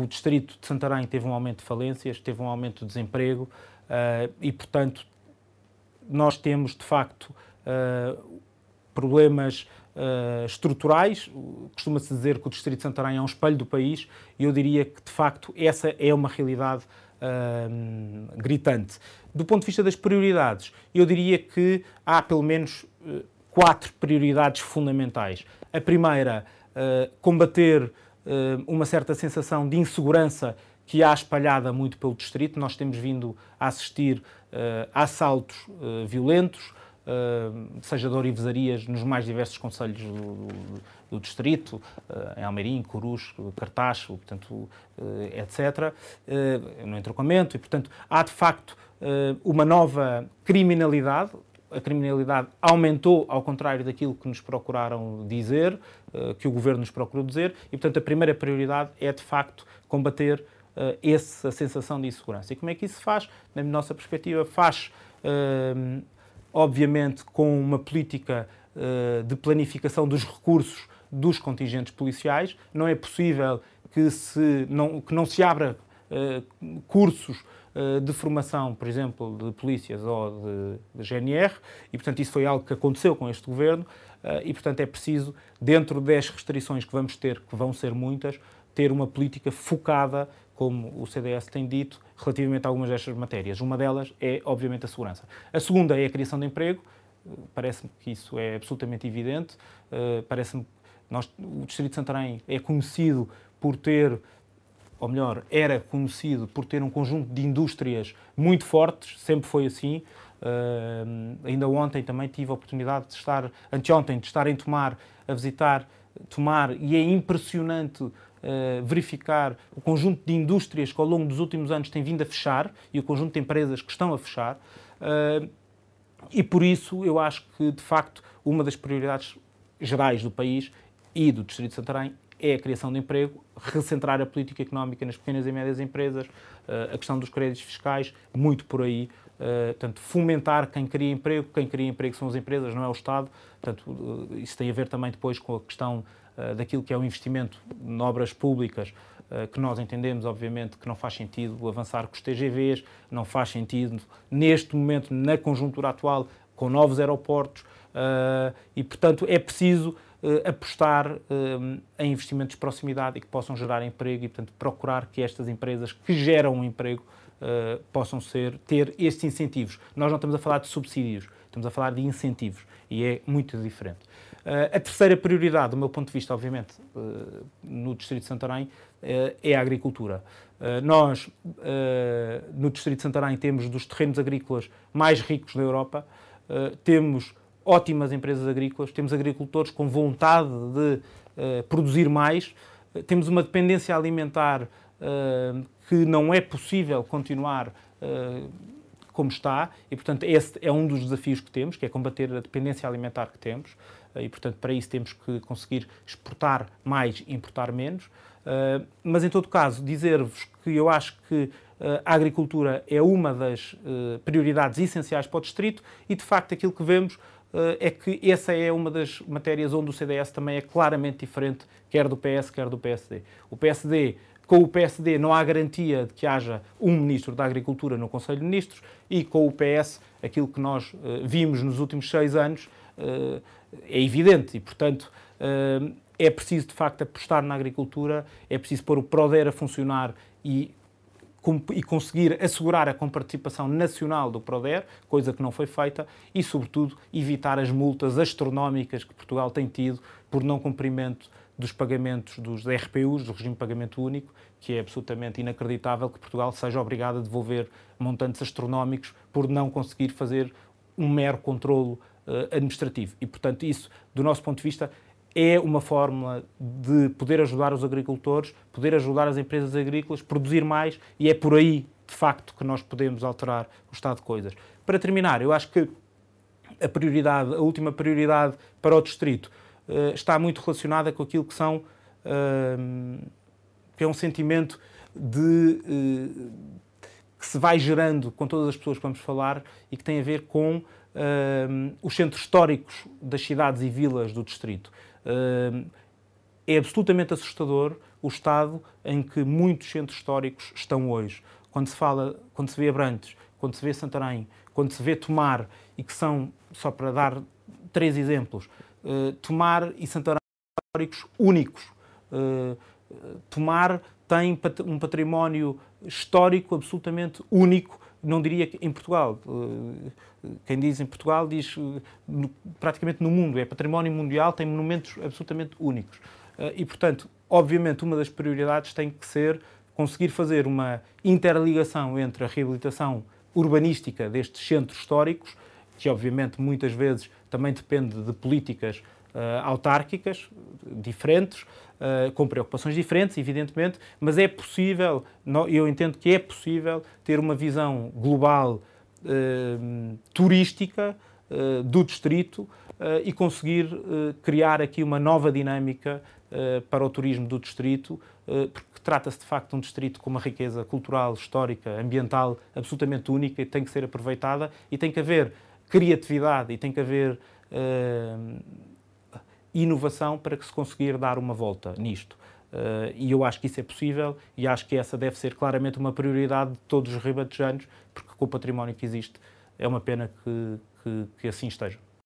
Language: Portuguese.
o distrito de Santarém teve um aumento de falências, teve um aumento de desemprego uh, e, portanto, nós temos de facto uh, problemas uh, estruturais. Costuma-se dizer que o distrito de Santarém é um espelho do país e eu diria que, de facto, essa é uma realidade gritante. Do ponto de vista das prioridades, eu diria que há pelo menos quatro prioridades fundamentais. A primeira, combater eh, uma certa sensação de insegurança que há espalhada muito pelo distrito. Nós temos vindo a assistir eh, a assaltos eh, violentos, seja de orivesarias nos mais diversos conselhos do, do distrito, em Almeirim, Corus, Cartaxo, portanto, etc., no entrocamento, e, portanto, há de facto uma nova criminalidade a criminalidade aumentou, ao contrário daquilo que nos procuraram dizer, eh, que o governo nos procurou dizer, e portanto a primeira prioridade é de facto combater eh, essa sensação de insegurança. E como é que isso se faz? Na nossa perspectiva, faz eh, obviamente com uma política de planificação dos recursos dos contingentes policiais. Não é possível que, se, não, que não se abra cursos eh, de formação, por exemplo, de polícias ou de, de GNR, e portanto isso foi algo que aconteceu com este governo, eh, e portanto é preciso, dentro das restrições que vamos ter, que vão ser muitas, ter uma política focada, como o CDS tem dito, relativamente a algumas destas matérias. Uma delas é, obviamente, a segurança. A segunda é a criação de emprego, parece-me que isso é absolutamente evidente, eh, parece-me nós, o Distrito de Santarém é conhecido por ter ou melhor, era conhecido por ter um conjunto de indústrias muito fortes, sempre foi assim. Uh, ainda ontem também tive a oportunidade de estar, anteontem, de estar em Tomar, a visitar Tomar, e é impressionante uh, verificar o conjunto de indústrias que ao longo dos últimos anos tem vindo a fechar e o conjunto de empresas que estão a fechar. Uh, e por isso eu acho que, de facto, uma das prioridades gerais do país e do Distrito de Santarém é a criação de emprego, recentrar a política económica nas pequenas e médias empresas, eh, a questão dos créditos fiscais, muito por aí. Eh, portanto, fomentar quem cria emprego, quem cria emprego são as empresas, não é o Estado. Portanto, eh, isso tem a ver também depois com a questão daquilo que é o investimento em obras públicas, que nós entendemos, obviamente, que não faz sentido avançar com os TGVs, não faz sentido, neste momento, na conjuntura atual, com novos aeroportos, e, portanto, é preciso eh, apostar eh, em investimentos de proximidade e que possam gerar emprego e, portanto, procurar que estas empresas que geram emprego eh, possam ser, ter estes incentivos. Nós não estamos a falar de subsídios, estamos a falar de incentivos e é muito diferente. Uh, a terceira prioridade, do meu ponto de vista, obviamente, uh, no Distrito de Santarém, uh, é a agricultura. nós, no Distrito de Santarém, temos dos terrenos agrícolas mais ricos da Europa, temos ótimas empresas agrícolas, temos agricultores com vontade de uh, produzir mais, eh, temos uma dependência alimentar uh, que não é possível continuar uh, como está e, portanto, esse é um dos desafios que temos, que é combater a dependência alimentar que temos e, portanto, para isso temos que conseguir exportar mais e importar menos. mas, em todo caso, dizer-vos que eu acho que a agricultura é uma das prioridades essenciais para o Distrito e, de facto, aquilo que vemos eh, é que essa é uma das matérias onde o CDS também é claramente diferente, quer do PS, quer do PSD. O PSD com o PSD não há garantia de que haja um ministro da Agricultura no Conselho de Ministros e com o PS, aquilo que nós uh, vimos nos últimos seis anos uh, é evidente e, portanto, uh, é preciso de facto apostar na agricultura, é preciso pôr o PRODER a funcionar e e conseguir assegurar a comparticipação nacional do PRODER, coisa que não foi feita, e, sobretudo, evitar as multas astronómicas que Portugal tem tido por não cumprimento dos pagamentos dos RPUs, do regime de pagamento único, que é absolutamente inacreditável que Portugal seja obrigado a devolver montantes astronómicos por não conseguir fazer um mero controlo eh, administrativo. E, portanto, isso, do nosso ponto de vista, é uma fórmula de poder ajudar os agricultores, poder ajudar as empresas agrícolas a produzir mais e é por aí, de facto, que nós podemos alterar o estado de coisas. Para terminar, eu acho que a prioridade, a última prioridade para o distrito eh, está muito relacionada com aquilo que são ehm, que é um sentimento de eh, que se vai gerando com todas as pessoas que vamos falar e que tem a ver com ehm, os centros históricos das cidades e vilas do distrito é absolutamente assustador o estado em que muitos centros históricos estão hoje. Quando se fala, quando se vê Abrantes, quando se vê Santarém, quando se vê Tomar, e que são, só para dar três exemplos, eh, Tomar e Santarém históricos únicos. Eh, eh, Tomar tem um património histórico absolutamente único não diria que em Portugal. Eh, quem diz em Portugal diz eh, praticamente no mundo. É património mundial, tem monumentos absolutamente únicos. Eh, e, portanto, obviamente, uma das prioridades tem que ser conseguir fazer uma interligação entre a reabilitação urbanística destes centros históricos, que obviamente muitas vezes também depende de políticas eh, autárquicas diferentes, eh, com preocupações diferentes, evidentemente, mas é possível, eu entendo que é possível ter uma visão global eh, turística do distrito e conseguir criar aqui uma nova dinâmica para o turismo do distrito, porque trata-se de facto de um distrito com uma riqueza cultural, histórica, ambiental absolutamente única e tem que ser aproveitada e tem que haver criatividade e tem que haver inovação para que se conseguir dar uma volta nisto. Uh, e eu acho que isso é possível e acho que essa deve ser claramente uma prioridade de todos os ribatejanos, porque com o património que existe é uma pena que, que, que assim esteja.